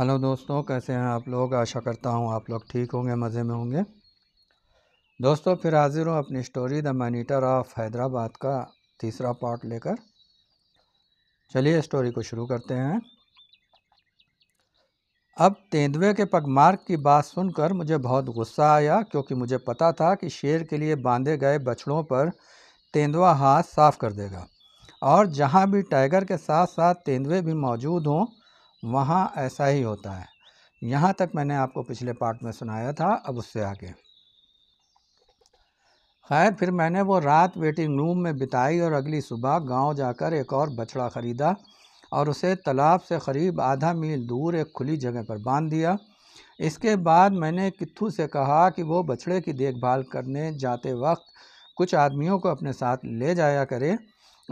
Hello दोस्तों कैसे हैं आप लोग आशा करता हूँ आप लोग ठीक होंगे मज़े में होंगे दोस्तों फिर हाजिर हूँ अपनी story the monitor of Hyderabad का तीसरा पार्ट लेकर चलिए स्टोरी को शुरू करते हैं अब तेंदुए के पगमार्ग की बात सुनकर मुझे बहुत गुस्सा आया क्योंकि मुझे पता था कि शेर के लिए बांधे गए बछड़ों पर तेंदुआ हाथ साफ कर देगा और जहाँ भी टाइगर के साथ साथ तेंदुए भी मौजूद हों वहाँ ऐसा ही होता है यहाँ तक मैंने आपको पिछले पार्ट में सुनाया था अब उससे आगे खैर फिर मैंने वो रात वेटिंग रूम में बिताई और अगली सुबह गांव जाकर एक और बछड़ा ख़रीदा और उसे तालाब से करीब आधा मील दूर एक खुली जगह पर बांध दिया इसके बाद मैंने किथू से कहा कि वो बछड़े की देखभाल करने जाते वक्त कुछ आदमियों को अपने साथ ले जाया करें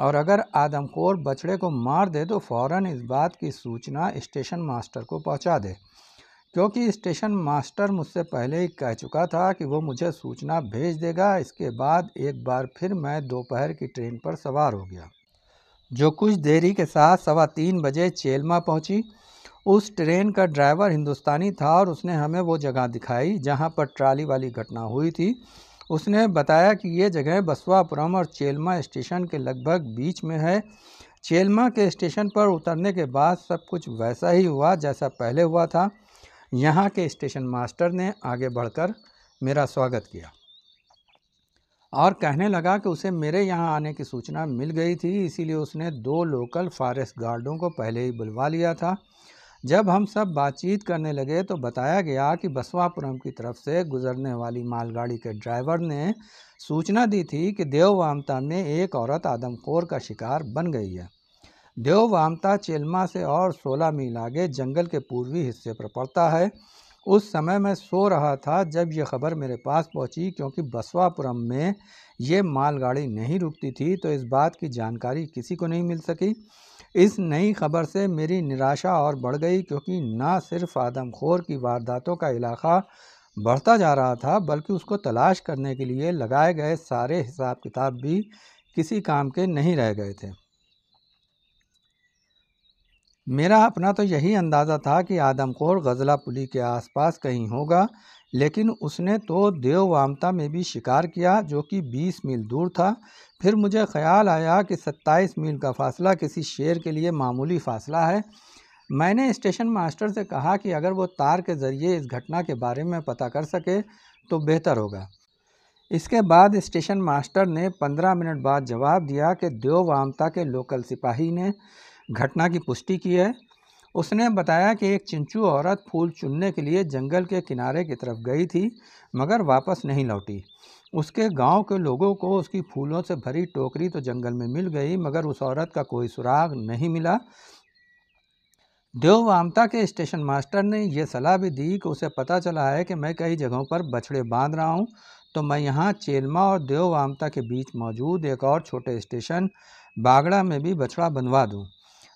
और अगर आदमखोर बछड़े को मार दे तो फ़ौर इस बात की सूचना स्टेशन मास्टर को पहुंचा दे क्योंकि स्टेशन मास्टर मुझसे पहले ही कह चुका था कि वो मुझे सूचना भेज देगा इसके बाद एक बार फिर मैं दोपहर की ट्रेन पर सवार हो गया जो कुछ देरी के साथ सवा तीन बजे चेलमा पहुंची उस ट्रेन का ड्राइवर हिंदुस्तानी था और उसने हमें वो जगह दिखाई जहाँ पर ट्राली वाली घटना हुई थी उसने बताया कि ये जगह बसवापुरम और चेलमा स्टेशन के लगभग बीच में है चेलमा के स्टेशन पर उतरने के बाद सब कुछ वैसा ही हुआ जैसा पहले हुआ था यहाँ के स्टेशन मास्टर ने आगे बढ़कर मेरा स्वागत किया और कहने लगा कि उसे मेरे यहाँ आने की सूचना मिल गई थी इसीलिए उसने दो लोकल फॉरेस्ट गार्डों को पहले ही बुलवा लिया था जब हम सब बातचीत करने लगे तो बताया गया कि बसवापुरम की तरफ से गुजरने वाली मालगाड़ी के ड्राइवर ने सूचना दी थी कि देववामता में एक औरत आदमखोर का शिकार बन गई है देववामता चेलमा से और 16 मील आगे जंगल के पूर्वी हिस्से पर पड़ता है उस समय मैं सो रहा था जब यह खबर मेरे पास पहुंची क्योंकि बसवापुरम में ये मालगाड़ी नहीं रुकती थी तो इस बात की जानकारी किसी को नहीं मिल सकी इस नई खबर से मेरी निराशा और बढ़ गई क्योंकि ना सिर्फ आदमखोर की वारदातों का इलाका बढ़ता जा रहा था बल्कि उसको तलाश करने के लिए लगाए गए सारे हिसाब किताब भी किसी काम के नहीं रह गए थे मेरा अपना तो यही अंदाज़ा था कि आदमखोर गजला पुली के आसपास कहीं होगा लेकिन उसने तो देव वामता में भी शिकार किया जो कि 20 मील दूर था फिर मुझे ख्याल आया कि 27 मील का फासला किसी शेर के लिए मामूली फ़ासला है मैंने स्टेशन मास्टर से कहा कि अगर वो तार के ज़रिए इस घटना के बारे में पता कर सके तो बेहतर होगा इसके बाद स्टेशन मास्टर ने पंद्रह मिनट बाद जवाब दिया कि देव वामता के लोकल सिपाही ने घटना की पुष्टि की है उसने बताया कि एक चिंचू औरत फूल चुनने के लिए जंगल के किनारे की तरफ गई थी मगर वापस नहीं लौटी उसके गांव के लोगों को उसकी फूलों से भरी टोकरी तो जंगल में मिल गई मगर उस औरत का कोई सुराग नहीं मिला देववामता के स्टेशन मास्टर ने यह सलाह भी दी कि उसे पता चला है कि मैं कई जगहों पर बछड़े बांध रहा हूँ तो मैं यहाँ चेलमा और देववामता के बीच मौजूद एक और छोटे स्टेशन बागड़ा में भी बछड़ा बनवा दूँ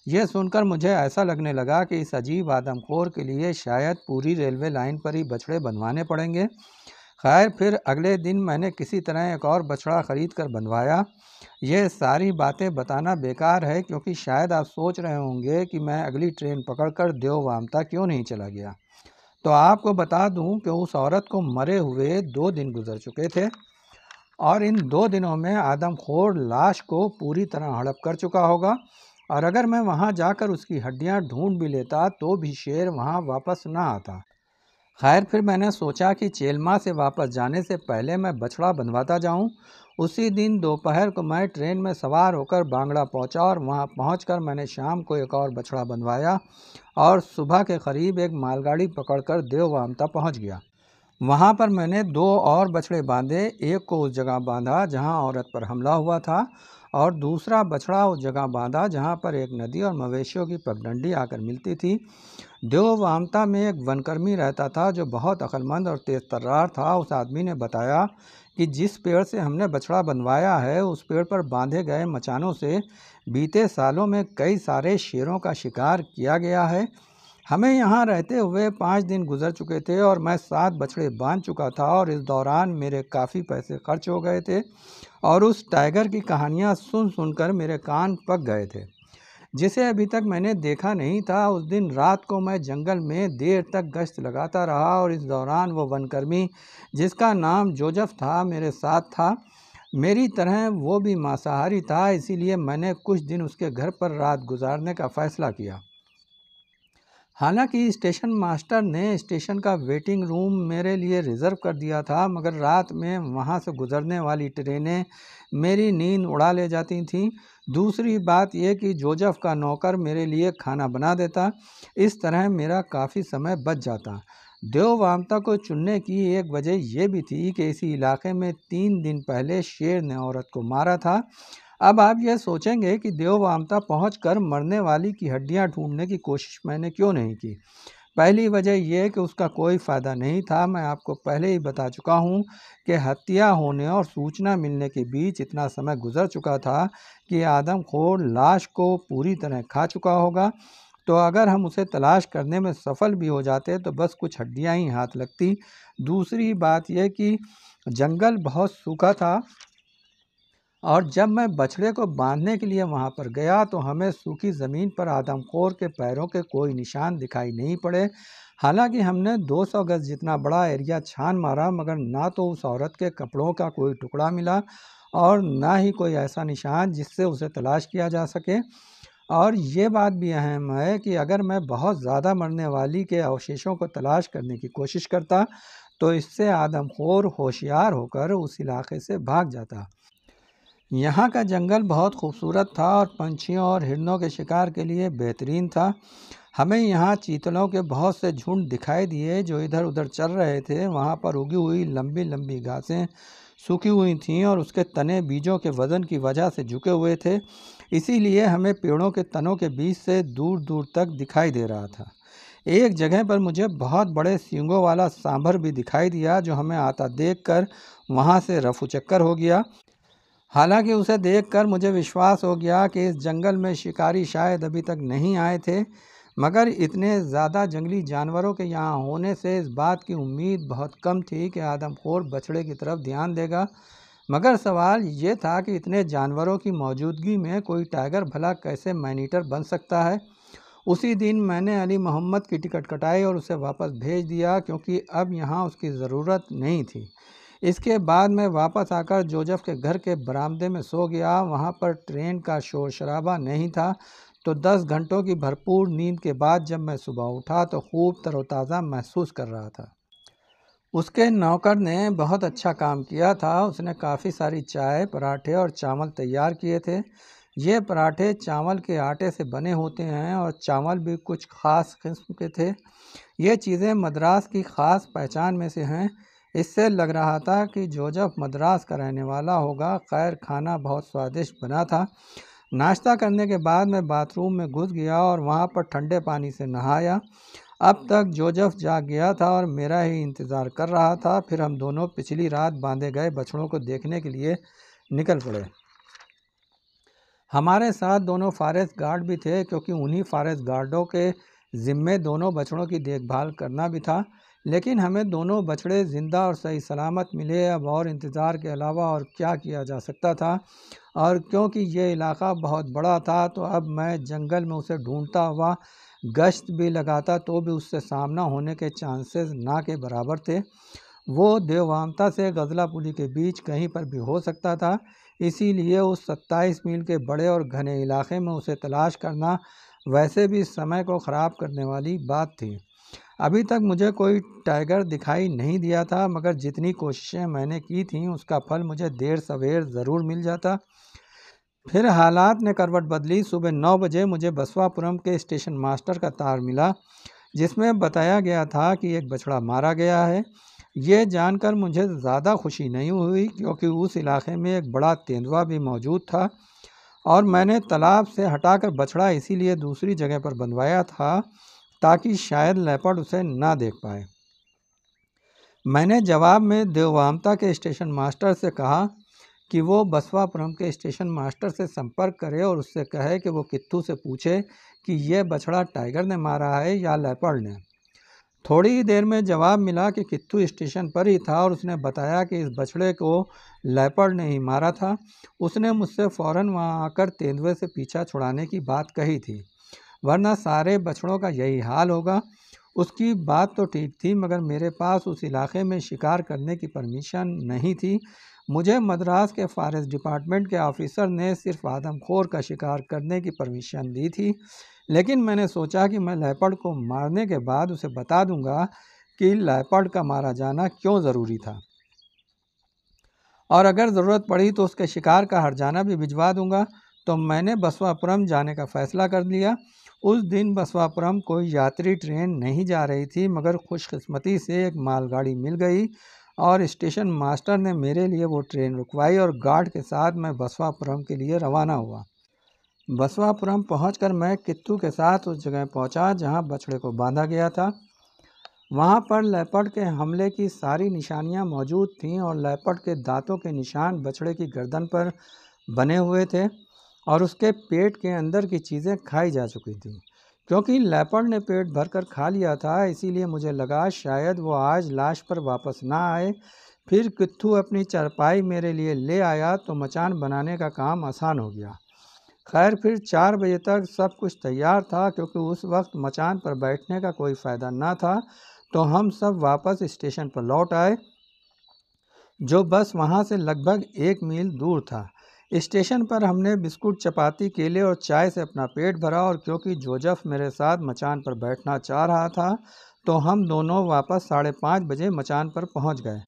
यह सुनकर मुझे ऐसा लगने लगा कि इस अजीब आदमखोर के लिए शायद पूरी रेलवे लाइन पर ही बछड़े बनवाने पड़ेंगे खैर फिर अगले दिन मैंने किसी तरह एक और बछड़ा ख़रीद कर बनवाया ये सारी बातें बताना बेकार है क्योंकि शायद आप सोच रहे होंगे कि मैं अगली ट्रेन पकड़कर देववामता क्यों नहीं चला गया तो आपको बता दूं कि उस औरत को मरे हुए दो दिन गुजर चुके थे और इन दो दिनों में आदमखोर लाश को पूरी तरह हड़प कर चुका होगा और अगर मैं वहाँ जाकर उसकी हड्डियाँ ढूंढ भी लेता तो भी शेर वहाँ वापस ना आता खैर फिर मैंने सोचा कि चेलमा से वापस जाने से पहले मैं बछड़ा बंधवाता जाऊँ उसी दिन दोपहर को मैं ट्रेन में सवार होकर बांगड़ा पहुँचा और वहाँ पहुँच मैंने शाम को एक और बछड़ा बंधवाया और सुबह के करीब एक मालगाड़ी पकड़कर देववामता पहुँच गया वहाँ पर मैंने दो और बछड़े बांधे एक को उस जगह बांधा जहाँ औरत पर हमला हुआ था और दूसरा बछड़ा उस जगह बांधा जहाँ पर एक नदी और मवेशियों की पगडंडी आकर मिलती थी देववामता में एक वनकर्मी रहता था जो बहुत अक्लमंद और तेज़ तर्रार था उस आदमी ने बताया कि जिस पेड़ से हमने बछड़ा बनवाया है उस पेड़ पर बांधे गए मचानों से बीते सालों में कई सारे शेरों का शिकार किया गया है हमें यहाँ रहते हुए पाँच दिन गुजर चुके थे और मैं सात बछड़े बांध चुका था और इस दौरान मेरे काफ़ी पैसे खर्च हो गए थे और उस टाइगर की कहानियाँ सुन सुनकर मेरे कान पक गए थे जिसे अभी तक मैंने देखा नहीं था उस दिन रात को मैं जंगल में देर तक गश्त लगाता रहा और इस दौरान वो वनकर्मी जिसका नाम जोजफ था मेरे साथ था मेरी तरह वो भी मांसाहारी था इसीलिए मैंने कुछ दिन उसके घर पर रात गुजारने का फ़ैसला किया हालांकि स्टेशन मास्टर ने स्टेशन का वेटिंग रूम मेरे लिए रिज़र्व कर दिया था मगर रात में वहां से गुज़रने वाली ट्रेनें मेरी नींद उड़ा ले जाती थीं दूसरी बात यह कि जोजफ का नौकर मेरे लिए खाना बना देता इस तरह मेरा काफ़ी समय बच जाता देववामता को चुनने की एक वजह यह भी थी कि इसी इलाके में तीन दिन पहले शेर ने औरत को मारा था अब आप यह सोचेंगे कि देववामता पहुँच कर मरने वाली की हड्डियाँ ढूंढने की कोशिश मैंने क्यों नहीं की पहली वजह यह कि उसका कोई फ़ायदा नहीं था मैं आपको पहले ही बता चुका हूँ कि हत्या होने और सूचना मिलने के बीच इतना समय गुजर चुका था कि आदमखोर लाश को पूरी तरह खा चुका होगा तो अगर हम उसे तलाश करने में सफल भी हो जाते तो बस कुछ हड्डियाँ ही हाथ लगती दूसरी बात यह कि जंगल बहुत सूखा था और जब मैं बछड़े को बांधने के लिए वहाँ पर गया तो हमें सूखी ज़मीन पर आदमखोर के पैरों के कोई निशान दिखाई नहीं पड़े हालांकि हमने 200 गज जितना बड़ा एरिया छान मारा मगर ना तो उस औरत के कपड़ों का कोई टुकड़ा मिला और ना ही कोई ऐसा निशान जिससे उसे तलाश किया जा सके और ये बात भी अहम है कि अगर मैं बहुत ज़्यादा मरने वाली के अवशेषों को तलाश करने की कोशिश करता तो इससे आदमखोर होशियार होकर उस इलाके से भाग जाता यहाँ का जंगल बहुत खूबसूरत था और पंछियों और हिरणों के शिकार के लिए बेहतरीन था हमें यहाँ चीतलों के बहुत से झुंड दिखाई दिए जो इधर उधर चल रहे थे वहाँ पर उगी हुई लंबी लंबी घासें सूखी हुई थीं और उसके तने बीजों के वज़न की वजह से झुके हुए थे इसीलिए हमें पेड़ों के तनों के बीच से दूर दूर तक दिखाई दे रहा था एक जगह पर मुझे बहुत बड़े सींगों वाला सांभर भी दिखाई दिया जो हमें आता देख कर वहाँ से रफू चक्कर हो गया हालांकि उसे देखकर मुझे विश्वास हो गया कि इस जंगल में शिकारी शायद अभी तक नहीं आए थे मगर इतने ज़्यादा जंगली जानवरों के यहाँ होने से इस बात की उम्मीद बहुत कम थी कि आदमखोर बछड़े की तरफ ध्यान देगा मगर सवाल ये था कि इतने जानवरों की मौजूदगी में कोई टाइगर भला कैसे मैनीटर बन सकता है उसी दिन मैंने अली मोहम्मद की टिकट कटाई और उसे वापस भेज दिया क्योंकि अब यहाँ उसकी ज़रूरत नहीं थी इसके बाद मैं वापस आकर जोजफ के घर के बरामदे में सो गया वहाँ पर ट्रेन का शोर शराबा नहीं था तो दस घंटों की भरपूर नींद के बाद जब मैं सुबह उठा तो खूब तरोताज़ा महसूस कर रहा था उसके नौकर ने बहुत अच्छा काम किया था उसने काफ़ी सारी चाय पराठे और चावल तैयार किए थे ये पराठे चावल के आटे से बने होते हैं और चावल भी कुछ ख़ास किस्म के थे ये चीज़ें मद्रास की ख़ास पहचान में से हैं इससे लग रहा था कि जोजफ मद्रास का रहने वाला होगा खैर खाना बहुत स्वादिष्ट बना था नाश्ता करने के बाद मैं बाथरूम में घुस गया और वहाँ पर ठंडे पानी से नहाया अब तक जोजफ जाग गया था और मेरा ही इंतज़ार कर रहा था फिर हम दोनों पिछली रात बांधे गए बछड़ों को देखने के लिए निकल पड़े हमारे साथ दोनों फॉरेस्ट गार्ड भी थे क्योंकि उन्हीं फारेस्ट गार्डों के ज़िम्मे दोनों बछड़ों की देखभाल करना भी था लेकिन हमें दोनों बछड़े ज़िंदा और सही सलामत मिले अब और इंतज़ार के अलावा और क्या किया जा सकता था और क्योंकि ये इलाका बहुत बड़ा था तो अब मैं जंगल में उसे ढूंढता हुआ गश्त भी लगाता तो भी उससे सामना होने के चांसेस ना के बराबर थे वो देवानता से गजला पुली के बीच कहीं पर भी हो सकता था इसीलिए उस सत्ताईस मील के बड़े और घने इलाके में उसे तलाश करना वैसे भी समय को ख़राब करने वाली बात थी अभी तक मुझे कोई टाइगर दिखाई नहीं दिया था मगर जितनी कोशिशें मैंने की थीं उसका फल मुझे देर सवेर ज़रूर मिल जाता फिर हालात ने करवट बदली सुबह नौ बजे मुझे बसवापुरम के स्टेशन मास्टर का तार मिला जिसमें बताया गया था कि एक बछड़ा मारा गया है ये जानकर मुझे ज़्यादा खुशी नहीं हुई क्योंकि उस इलाके में एक बड़ा तेंदुआ भी मौजूद था और मैंने तालाब से हटाकर बछड़ा इसीलिए दूसरी जगह पर बंधवाया था ताकि शायद लेपर्ड उसे ना देख पाए मैंने जवाब में देववामता के स्टेशन मास्टर से कहा कि वो बसवापुरम के स्टेशन मास्टर से संपर्क करे और उससे कहे कि वो कित्थू से पूछे कि यह बछड़ा टाइगर ने मारा है या लेपर्ड ने थोड़ी ही देर में जवाब मिला कि कित्थू स्टेशन पर ही था और उसने बताया कि इस बछड़े को लेपर्ड ने ही मारा था उसने मुझसे फ़ौरन वहाँ आकर तेंदुए से पीछा छुड़ाने की बात कही थी वरना सारे बछड़ों का यही हाल होगा उसकी बात तो ठीक थी मगर मेरे पास उस इलाके में शिकार करने की परमिशन नहीं थी मुझे मद्रास के फॉरेस्ट डिपार्टमेंट के ऑफिसर ने सिर्फ आदमखोर का शिकार करने की परमिशन दी थी लेकिन मैंने सोचा कि मैं लैपड़ को मारने के बाद उसे बता दूंगा कि लैपड़ का मारा जाना क्यों ज़रूरी था और अगर ज़रूरत पड़ी तो उसके शिकार का हर जाना भी भिजवा दूंगा तो मैंने बसवापुरम जाने का फ़ैसला कर लिया उस दिन बसवापुरम कोई यात्री ट्रेन नहीं जा रही थी मगर खुशकस्मती से एक मालगाड़ी मिल गई और स्टेशन मास्टर ने मेरे लिए वो ट्रेन रुकवाई और गार्ड के साथ मैं बसवापुरम के लिए रवाना हुआ बसवापुरम कर मैं कित्तू के साथ उस जगह पहुँचा जहाँ बछड़े को बांधा गया था वहाँ पर लेपर्ड के हमले की सारी निशानियाँ मौजूद थीं और लेपर्ड के दांतों के निशान बछड़े की गर्दन पर बने हुए थे और उसके पेट के अंदर की चीज़ें खाई जा चुकी थी क्योंकि लेपर्ड ने पेट भरकर खा लिया था इसीलिए मुझे लगा शायद वो आज लाश पर वापस ना आए फिर कित्थू अपनी चारपाई मेरे लिए ले आया तो मचान बनाने का काम आसान हो गया खैर फिर चार बजे तक सब कुछ तैयार था क्योंकि उस वक्त मचान पर बैठने का कोई फ़ायदा ना था तो हम सब वापस स्टेशन पर लौट आए जो बस वहाँ से लगभग एक मील दूर था स्टेशन पर हमने बिस्कुट चपाती केले और चाय से अपना पेट भरा और क्योंकि जोजफ मेरे साथ मचान पर बैठना चाह रहा था तो हम दोनों वापस साढ़े पाँच बजे मचान पर पहुंच गए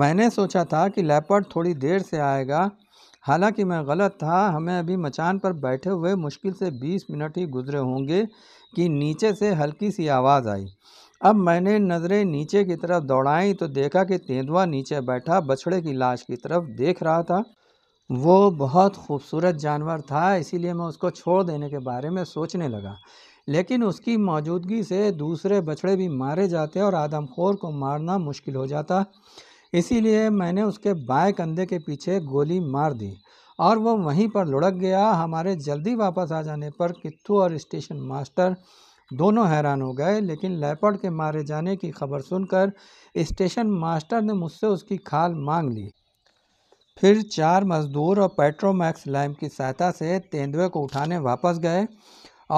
मैंने सोचा था कि लेपर्ड थोड़ी देर से आएगा हालांकि मैं गलत था हमें अभी मचान पर बैठे हुए मुश्किल से बीस मिनट ही गुजरे होंगे कि नीचे से हल्की सी आवाज़ आई अब मैंने नज़रें नीचे की तरफ दौड़ाई तो देखा कि तेंदुआ नीचे बैठा बछड़े की लाश की तरफ देख रहा था वो बहुत खूबसूरत जानवर था इसीलिए मैं उसको छोड़ देने के बारे में सोचने लगा लेकिन उसकी मौजूदगी से दूसरे बछड़े भी मारे जाते और आदमखोर को मारना मुश्किल हो जाता इसीलिए मैंने उसके बाएं कंधे के पीछे गोली मार दी और वो वहीं पर लुढ़क गया हमारे जल्दी वापस आ जाने पर कित्तू और स्टेशन मास्टर दोनों हैरान हो गए लेकिन लेपर्ड के मारे जाने की खबर सुनकर स्टेशन मास्टर ने मुझसे उसकी खाल मांग ली फिर चार मजदूर और पेट्रोमैक्स लैम्प की सहायता से तेंदुए को उठाने वापस गए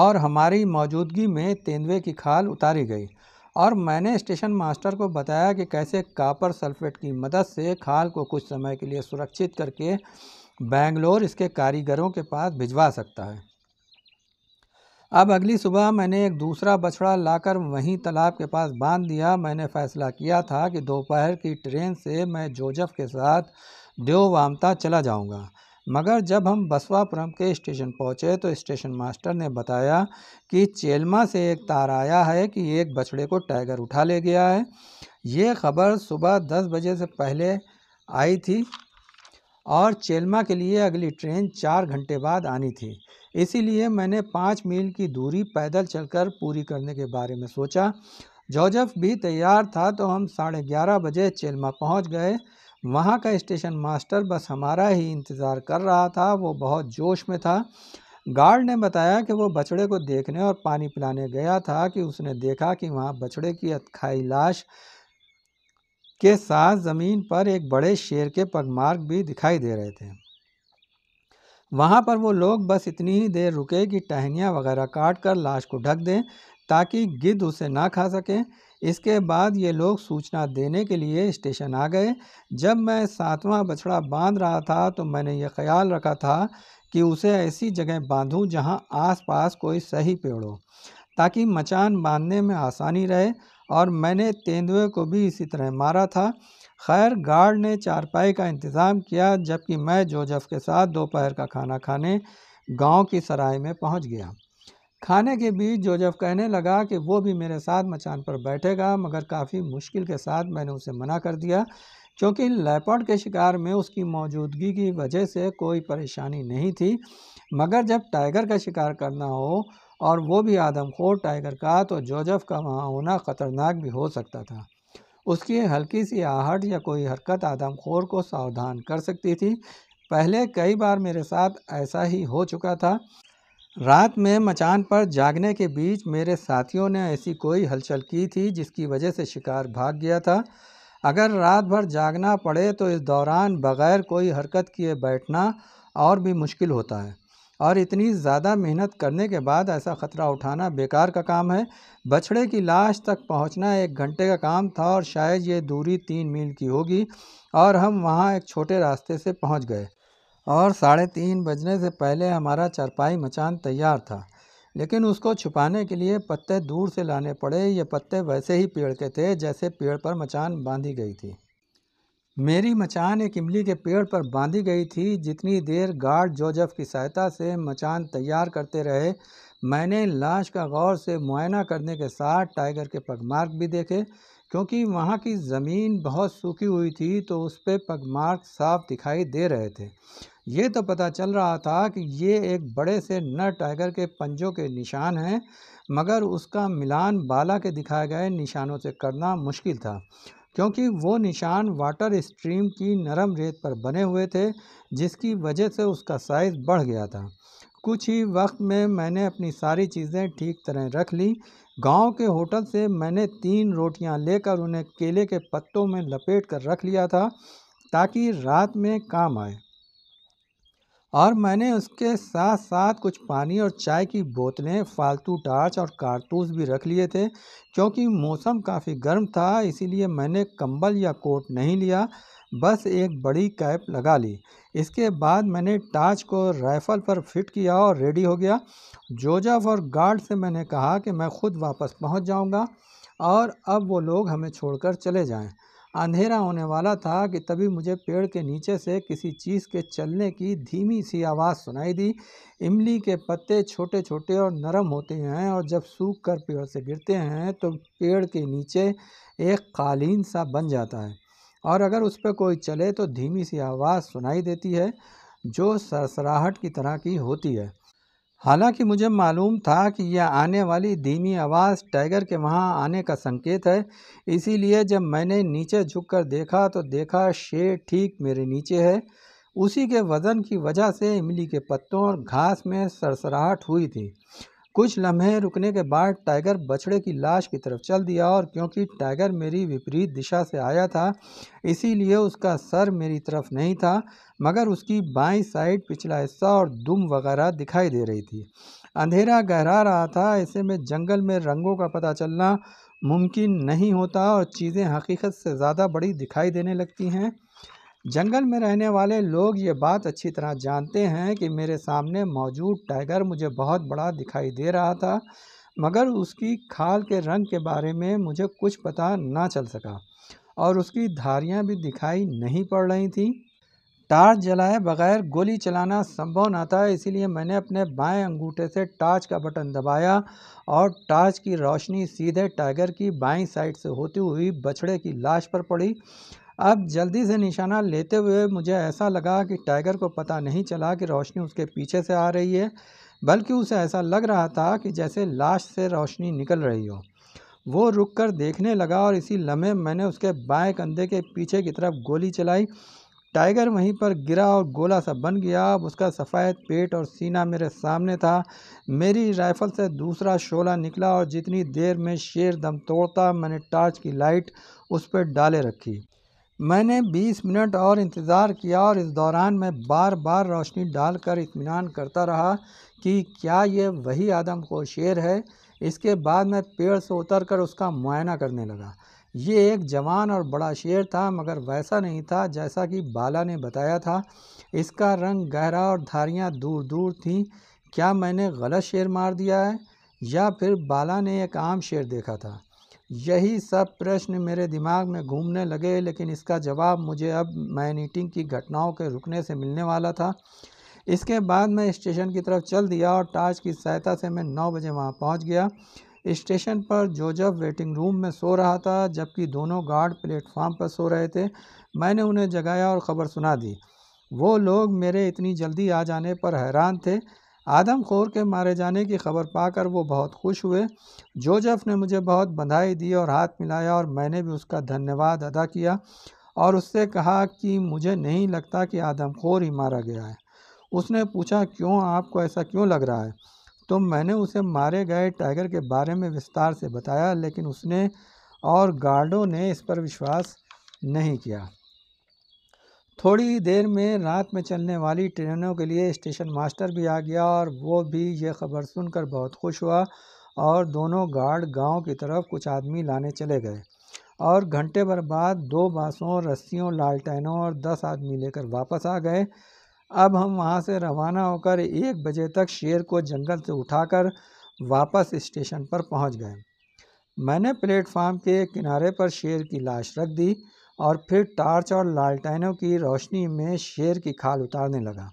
और हमारी मौजूदगी में तेंदुए की खाल उतारी गई और मैंने स्टेशन मास्टर को बताया कि कैसे कापर सल्फेट की मदद से खाल को कुछ समय के लिए सुरक्षित करके बेंगलोर इसके कारीगरों के पास भिजवा सकता है अब अगली सुबह मैंने एक दूसरा बछड़ा लाकर वहीं तालाब के पास बांध दिया मैंने फैसला किया था कि दोपहर की ट्रेन से मैं जोजफ के साथ देववामता चला जाऊंगा मगर जब हम बसवापुरम के स्टेशन पहुंचे तो स्टेशन मास्टर ने बताया कि चेलमा से एक तार आया है कि एक बछड़े को टाइगर उठा ले गया है ये खबर सुबह दस बजे से पहले आई थी और चेलमा के लिए अगली ट्रेन चार घंटे बाद आनी थी इसीलिए मैंने पाँच मील की दूरी पैदल चलकर पूरी करने के बारे में सोचा जोजफ भी तैयार था तो हम साढ़े ग्यारह बजे चेलमा पहुंच गए वहाँ का स्टेशन मास्टर बस हमारा ही इंतज़ार कर रहा था वो बहुत जोश में था गार्ड ने बताया कि वो बछड़े को देखने और पानी पिलाने गया था कि उसने देखा कि वहाँ बछड़े की अतखाई लाश के साथ ज़मीन पर एक बड़े शेर के पगमार्ग भी दिखाई दे रहे थे वहाँ पर वो लोग बस इतनी ही देर रुके कि टहनियाँ वगैरह काट कर लाश को ढक दें ताकि गिद्ध उसे ना खा सकें इसके बाद ये लोग सूचना देने के लिए स्टेशन आ गए जब मैं सातवां बछड़ा बांध रहा था तो मैंने ये ख्याल रखा था कि उसे ऐसी जगह बांधूं जहां आसपास कोई सही पेड़ हो ताकि मचान बांधने में आसानी रहे और मैंने तेंदुए को भी इसी तरह मारा था खैर गार्ड ने चारपाई का इंतज़ाम किया जबकि मैं जोजफ के साथ दोपहर का खाना खाने गांव की सराय में पहुंच गया खाने के बीच जोजफ कहने लगा कि वो भी मेरे साथ मचान पर बैठेगा मगर काफ़ी मुश्किल के साथ मैंने उसे मना कर दिया क्योंकि लेपॉड के शिकार में उसकी मौजूदगी की वजह से कोई परेशानी नहीं थी मगर जब टाइगर का शिकार करना हो और वो भी आदमखोर टाइगर का तो जोजफ का वहाँ होना ख़तरनाक भी हो सकता था उसकी हल्की सी आहट या कोई हरकत आदमखोर को सावधान कर सकती थी पहले कई बार मेरे साथ ऐसा ही हो चुका था रात में मचान पर जागने के बीच मेरे साथियों ने ऐसी कोई हलचल की थी जिसकी वजह से शिकार भाग गया था अगर रात भर जागना पड़े तो इस दौरान बग़ैर कोई हरकत किए बैठना और भी मुश्किल होता है और इतनी ज़्यादा मेहनत करने के बाद ऐसा ख़तरा उठाना बेकार का काम है बछड़े की लाश तक पहुंचना एक घंटे का काम था और शायद ये दूरी तीन मील की होगी और हम वहाँ एक छोटे रास्ते से पहुँच गए और साढ़े तीन बजने से पहले हमारा चारपाई मचान तैयार था लेकिन उसको छुपाने के लिए पत्ते दूर से लाने पड़े ये पत्ते वैसे ही पेड़ के थे जैसे पेड़ पर मचान बांधी गई थी मेरी मचान एक इमली के पेड़ पर बांधी गई थी जितनी देर गार्ड जोजफ की सहायता से मचान तैयार करते रहे मैंने लाश का गौर से मुआयना करने के साथ टाइगर के पगमार्क भी देखे क्योंकि वहाँ की ज़मीन बहुत सूखी हुई थी तो उस पर पगमार्क साफ दिखाई दे रहे थे ये तो पता चल रहा था कि ये एक बड़े से नर टाइगर के पंजों के निशान हैं मगर उसका मिलान बाला के दिखाए गए निशानों से करना मुश्किल था क्योंकि वो निशान वाटर स्ट्रीम की नरम रेत पर बने हुए थे जिसकी वजह से उसका साइज़ बढ़ गया था कुछ ही वक्त में मैंने अपनी सारी चीज़ें ठीक तरह रख ली गांव के होटल से मैंने तीन रोटियां लेकर उन्हें केले के पत्तों में लपेट कर रख लिया था ताकि रात में काम आए और मैंने उसके साथ साथ कुछ पानी और चाय की बोतलें फालतू टार्च और कारतूस भी रख लिए थे क्योंकि मौसम काफ़ी गर्म था इसीलिए मैंने कंबल या कोट नहीं लिया बस एक बड़ी कैप लगा ली इसके बाद मैंने टार्च को राइफ़ल पर फिट किया और रेडी हो गया जोजफ और गार्ड से मैंने कहा कि मैं ख़ुद वापस पहुंच जाऊंगा और अब वो लोग हमें छोड़कर चले जाएं। अंधेरा होने वाला था कि तभी मुझे पेड़ के नीचे से किसी चीज़ के चलने की धीमी सी आवाज़ सुनाई दी इमली के पत्ते छोटे छोटे और नरम होते हैं और जब सूख कर पेड़ से गिरते हैं तो पेड़ के नीचे एक कालीन सा बन जाता है और अगर उस पर कोई चले तो धीमी सी आवाज़ सुनाई देती है जो सरसराहट की तरह की होती है हालांकि मुझे मालूम था कि यह आने वाली धीमी आवाज़ टाइगर के वहाँ आने का संकेत है इसीलिए जब मैंने नीचे झुककर देखा तो देखा शेर ठीक मेरे नीचे है उसी के वज़न की वजह से इमली के पत्तों और घास में सरसराहट हुई थी कुछ लम्हे रुकने के बाद टाइगर बछड़े की लाश की तरफ चल दिया और क्योंकि टाइगर मेरी विपरीत दिशा से आया था इसीलिए उसका सर मेरी तरफ नहीं था मगर उसकी बाई साइड पिछला हिस्सा और दुम वगैरह दिखाई दे रही थी अंधेरा गहरा रहा था ऐसे में जंगल में रंगों का पता चलना मुमकिन नहीं होता और चीज़ें हकीकत से ज़्यादा बड़ी दिखाई देने लगती हैं जंगल में रहने वाले लोग ये बात अच्छी तरह जानते हैं कि मेरे सामने मौजूद टाइगर मुझे बहुत बड़ा दिखाई दे रहा था मगर उसकी खाल के रंग के बारे में मुझे कुछ पता ना चल सका और उसकी धारियां भी दिखाई नहीं पड़ रही थीं टार्च जलाए बगैर गोली चलाना संभव ना था इसीलिए मैंने अपने बाएं अंगूठे से टार्च का बटन दबाया और टार्च की रोशनी सीधे टाइगर की बाईं साइड से होती हुई बछड़े की लाश पर पड़ी अब जल्दी से निशाना लेते हुए मुझे ऐसा लगा कि टाइगर को पता नहीं चला कि रोशनी उसके पीछे से आ रही है बल्कि उसे ऐसा लग रहा था कि जैसे लाश से रोशनी निकल रही हो वो रुककर देखने लगा और इसी लम्हे मैंने उसके बाएं कंधे के पीछे की तरफ गोली चलाई टाइगर वहीं पर गिरा और गोला सा बन गया अब उसका सफ़ायद पेट और सीना मेरे सामने था मेरी राइफ़ल से दूसरा शोला निकला और जितनी देर में शेर दम तोड़ता मैंने टार्च की लाइट उस पर डाले रखी मैंने बीस मिनट और इंतज़ार किया और इस दौरान मैं बार बार रोशनी डालकर इत्मीनान करता रहा कि क्या ये वही आदम को शेर है इसके बाद मैं पेड़ से उतरकर उसका मुआयना करने लगा ये एक जवान और बड़ा शेर था मगर वैसा नहीं था जैसा कि बाला ने बताया था इसका रंग गहरा और धारियाँ दूर दूर थीं क्या मैंने गलत शेर मार दिया है या फिर बाला ने एक आम शेर देखा था यही सब प्रश्न मेरे दिमाग में घूमने लगे लेकिन इसका जवाब मुझे अब मैनीटिंग की घटनाओं के रुकने से मिलने वाला था इसके बाद मैं स्टेशन की तरफ चल दिया और टाच की सहायता से मैं नौ बजे वहाँ पहुँच गया स्टेशन पर जोजफ वेटिंग रूम में सो रहा था जबकि दोनों गार्ड प्लेटफार्म पर सो रहे थे मैंने उन्हें जगाया और ख़बर सुना दी वो लोग मेरे इतनी जल्दी आ जाने पर हैरान थे आदम खोर के मारे जाने की खबर पाकर वो बहुत खुश हुए जोजफ ने मुझे बहुत बधाई दी और हाथ मिलाया और मैंने भी उसका धन्यवाद अदा किया और उससे कहा कि मुझे नहीं लगता कि आदम खोर ही मारा गया है उसने पूछा क्यों आपको ऐसा क्यों लग रहा है तो मैंने उसे मारे गए टाइगर के बारे में विस्तार से बताया लेकिन उसने और गार्डों ने इस पर विश्वास नहीं किया थोड़ी देर में रात में चलने वाली ट्रेनों के लिए स्टेशन मास्टर भी आ गया और वो भी ये खबर सुनकर बहुत खुश हुआ और दोनों गार्ड गांव की तरफ कुछ आदमी लाने चले गए और घंटे भर बाद दो बाँसों रस्सियों लालटेनों और दस आदमी लेकर वापस आ गए अब हम वहाँ से रवाना होकर एक बजे तक शेर को जंगल से उठाकर वापस स्टेशन पर पहुँच गए मैंने प्लेटफार्म के किनारे पर शेर की लाश रख दी और फिर टार्च और लालटेनों की रोशनी में शेर की खाल उतारने लगा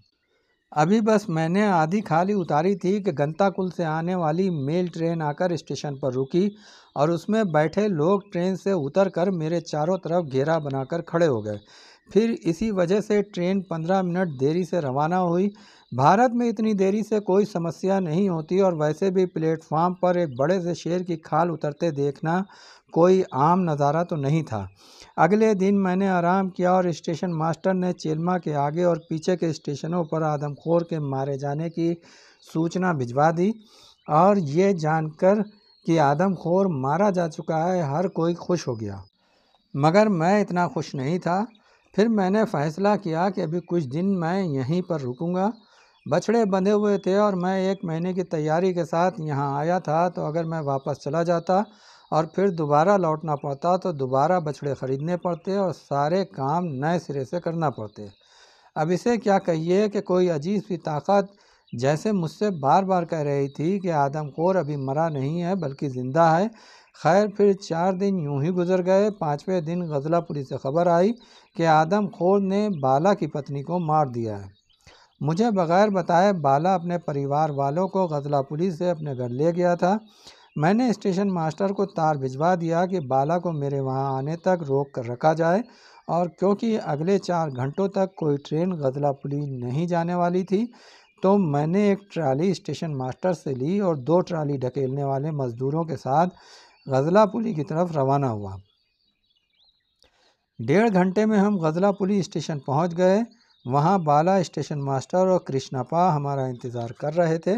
अभी बस मैंने आधी खाली उतारी थी कि गंता कुल से आने वाली मेल ट्रेन आकर स्टेशन पर रुकी और उसमें बैठे लोग ट्रेन से उतरकर मेरे चारों तरफ घेरा बनाकर खड़े हो गए फिर इसी वजह से ट्रेन पंद्रह मिनट देरी से रवाना हुई भारत में इतनी देरी से कोई समस्या नहीं होती और वैसे भी प्लेटफार्म पर एक बड़े से शेर की खाल उतरते देखना कोई आम नज़ारा तो नहीं था अगले दिन मैंने आराम किया और स्टेशन मास्टर ने चेलमा के आगे और पीछे के स्टेशनों पर आदमखोर के मारे जाने की सूचना भिजवा दी और ये जानकर कि आदमखोर मारा जा चुका है हर कोई खुश हो गया मगर मैं इतना खुश नहीं था फिर मैंने फ़ैसला किया कि अभी कुछ दिन मैं यहीं पर रुकूंगा बछड़े बंधे हुए थे और मैं एक महीने की तैयारी के साथ यहाँ आया था तो अगर मैं वापस चला जाता और फिर दोबारा लौटना पड़ता तो दोबारा बछड़े ख़रीदने पड़ते और सारे काम नए सिरे से करना पड़ते अब इसे क्या कहिए कि कोई अजीब सी ताकत जैसे मुझसे बार बार कह रही थी कि आदम खोर अभी मरा नहीं है बल्कि ज़िंदा है खैर फिर चार दिन यूं ही गुजर गए पाँचवें दिन गजला पुलिस से खबर आई कि आदम खोर ने बाला की पत्नी को मार दिया है मुझे बगैर बताए बाला अपने परिवार वालों को गजला पुलिस से अपने घर ले गया था मैंने स्टेशन मास्टर को तार भिजवा दिया कि बाला को मेरे वहाँ आने तक रोक कर रखा जाए और क्योंकि अगले चार घंटों तक कोई ट्रेन पुली नहीं जाने वाली थी तो मैंने एक ट्राली स्टेशन मास्टर से ली और दो ट्राली ढकेलने वाले मज़दूरों के साथ गजला पुली की तरफ रवाना हुआ डेढ़ घंटे में हम गज़ला पुली स्टेशन पहुंच गए वहां बाला स्टेशन मास्टर और कृष्णापा हमारा इंतज़ार कर रहे थे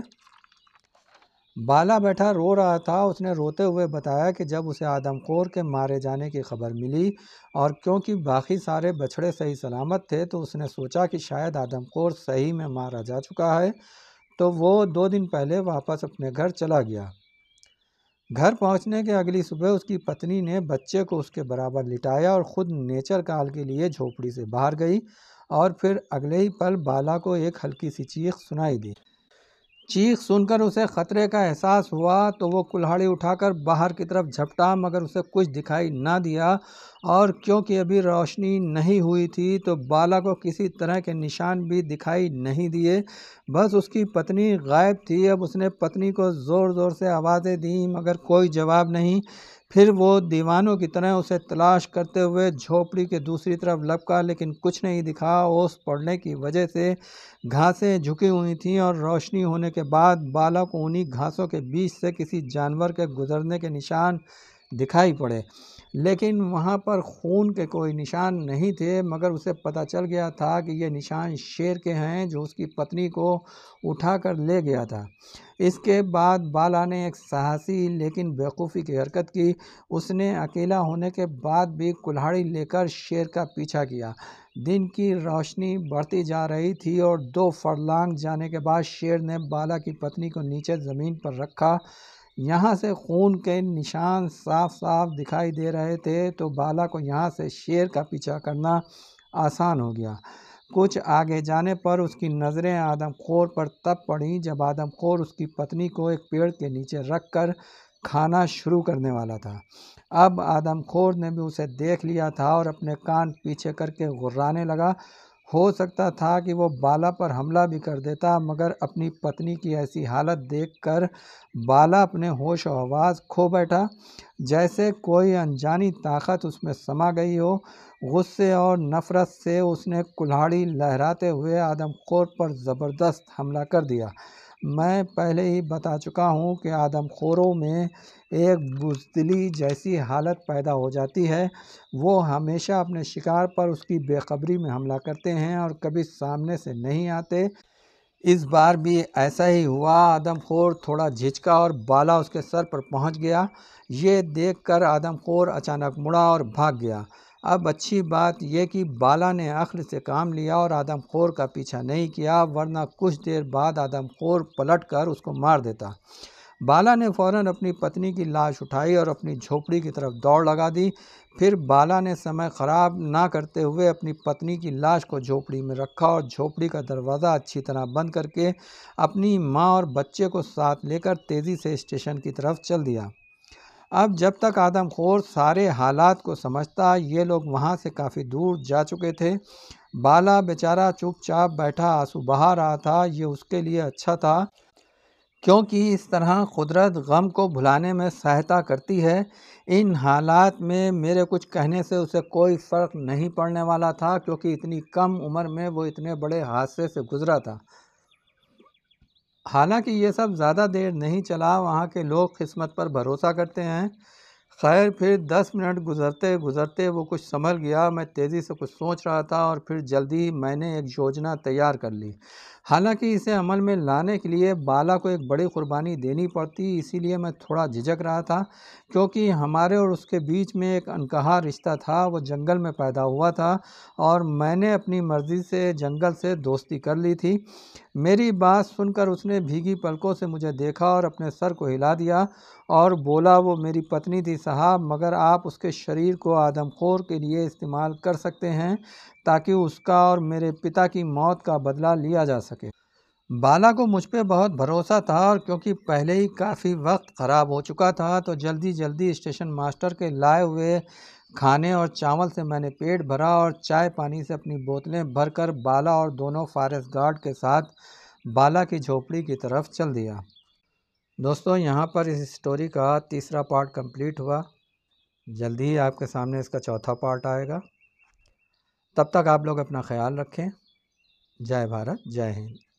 बाला बैठा रो रहा था उसने रोते हुए बताया कि जब उसे आदमखोर के मारे जाने की खबर मिली और क्योंकि बाकी सारे बछड़े सही सलामत थे तो उसने सोचा कि शायद आदमखोर सही में मारा जा चुका है तो वो दो दिन पहले वापस अपने घर चला गया घर पहुंचने के अगली सुबह उसकी पत्नी ने बच्चे को उसके बराबर लिटाया और ख़ुद नेचर काल के लिए झोपड़ी से बाहर गई और फिर अगले ही पल बाला को एक हल्की सी चीख सुनाई दी चीख सुनकर उसे खतरे का एहसास हुआ तो वो कुल्हाड़ी उठाकर बाहर की तरफ झपटा मगर उसे कुछ दिखाई ना दिया और क्योंकि अभी रोशनी नहीं हुई थी तो बाला को किसी तरह के निशान भी दिखाई नहीं दिए बस उसकी पत्नी गायब थी अब उसने पत्नी को ज़ोर ज़ोर से आवाज़ें दी मगर कोई जवाब नहीं फिर वो दीवानों की तरह उसे तलाश करते हुए झोपड़ी के दूसरी तरफ लपका लेकिन कुछ नहीं दिखा ओस पड़ने की वजह से घासें झुकी हुई थीं और रोशनी होने के बाद बालक उन्हीं घासों के बीच से किसी जानवर के गुजरने के निशान दिखाई पड़े लेकिन वहाँ पर खून के कोई निशान नहीं थे मगर उसे पता चल गया था कि ये निशान शेर के हैं जो उसकी पत्नी को उठा कर ले गया था इसके बाद बाला ने एक साहसी लेकिन बेवकूफ़ी की हरकत की उसने अकेला होने के बाद भी कुल्हाड़ी लेकर शेर का पीछा किया दिन की रोशनी बढ़ती जा रही थी और दो फरलांग जाने के बाद शेर ने बाला की पत्नी को नीचे ज़मीन पर रखा यहाँ से खून के निशान साफ साफ दिखाई दे रहे थे तो बाला को यहाँ से शेर का पीछा करना आसान हो गया कुछ आगे जाने पर उसकी नज़रें आदमखोर पर तब पड़ी जब आदमखोर उसकी पत्नी को एक पेड़ के नीचे रख कर खाना शुरू करने वाला था अब आदमखोर ने भी उसे देख लिया था और अपने कान पीछे करके घुर्राने लगा हो सकता था कि वो बाला पर हमला भी कर देता मगर अपनी पत्नी की ऐसी हालत देखकर बाला अपने होश और आवाज़ खो बैठा जैसे कोई अनजानी ताकत उसमें समा गई हो गुस्से और नफ़रत से उसने कुल्हाड़ी लहराते हुए आदमखोर पर ज़बरदस्त हमला कर दिया मैं पहले ही बता चुका हूँ कि आदमखोरों में एक बुजदली जैसी हालत पैदा हो जाती है वो हमेशा अपने शिकार पर उसकी बेखबरी में हमला करते हैं और कभी सामने से नहीं आते इस बार भी ऐसा ही हुआ आदमखोर थोड़ा झिझका और बाला उसके सर पर पहुंच गया ये देखकर आदमखोर अचानक मुड़ा और भाग गया अब अच्छी बात यह कि बाला ने अखल से काम लिया और आदम खोर का पीछा नहीं किया वरना कुछ देर बाद आदम खोर पलट कर उसको मार देता बाला ने फ़ौर अपनी पत्नी की लाश उठाई और अपनी झोपड़ी की तरफ दौड़ लगा दी फिर बाला ने समय ख़राब ना करते हुए अपनी पत्नी की लाश को झोपड़ी में रखा और झोपड़ी का दरवाज़ा अच्छी तरह बंद करके अपनी माँ और बच्चे को साथ लेकर तेज़ी से स्टेशन की तरफ चल दिया अब जब तक आदम खोर सारे हालात को समझता ये लोग वहाँ से काफ़ी दूर जा चुके थे बाला बेचारा चुपचाप बैठा आंसू बहा रहा था ये उसके लिए अच्छा था क्योंकि इस तरह कुदरत गम को भुलाने में सहायता करती है इन हालात में मेरे कुछ कहने से उसे कोई फ़र्क नहीं पड़ने वाला था क्योंकि इतनी कम उम्र में वो इतने बड़े हादसे से गुज़रा था हालांकि ये सब ज़्यादा देर नहीं चला वहाँ के लोग किस्मत पर भरोसा करते हैं खैर फिर दस मिनट गुजरते गुजरते वो कुछ समझ गया मैं तेज़ी से कुछ सोच रहा था और फिर जल्दी ही मैंने एक योजना तैयार कर ली हालांकि इसे अमल में लाने के लिए बाला को एक बड़ी कुर्बानी देनी पड़ती इसीलिए मैं थोड़ा झिझक रहा था क्योंकि हमारे और उसके बीच में एक अनकहा रिश्ता था वो जंगल में पैदा हुआ था और मैंने अपनी मर्ज़ी से जंगल से दोस्ती कर ली थी मेरी बात सुनकर उसने भीगी पलकों से मुझे देखा और अपने सर को हिला दिया और बोला वो मेरी पत्नी थी साहब मगर आप उसके शरीर को आदमखोर के लिए इस्तेमाल कर सकते हैं ताकि उसका और मेरे पिता की मौत का बदला लिया जा सके बाला को मुझ पर बहुत भरोसा था और क्योंकि पहले ही काफ़ी वक्त ख़राब हो चुका था तो जल्दी जल्दी स्टेशन मास्टर के लाए हुए खाने और चावल से मैंने पेट भरा और चाय पानी से अपनी बोतलें भरकर बाला और दोनों फॉरेस्ट गार्ड के साथ बाला की झोपड़ी की तरफ चल दिया दोस्तों यहाँ पर इस स्टोरी का तीसरा पार्ट कंप्लीट हुआ जल्दी ही आपके सामने इसका चौथा पार्ट आएगा तब तक आप लोग अपना ख्याल रखें जय भारत जय हिंद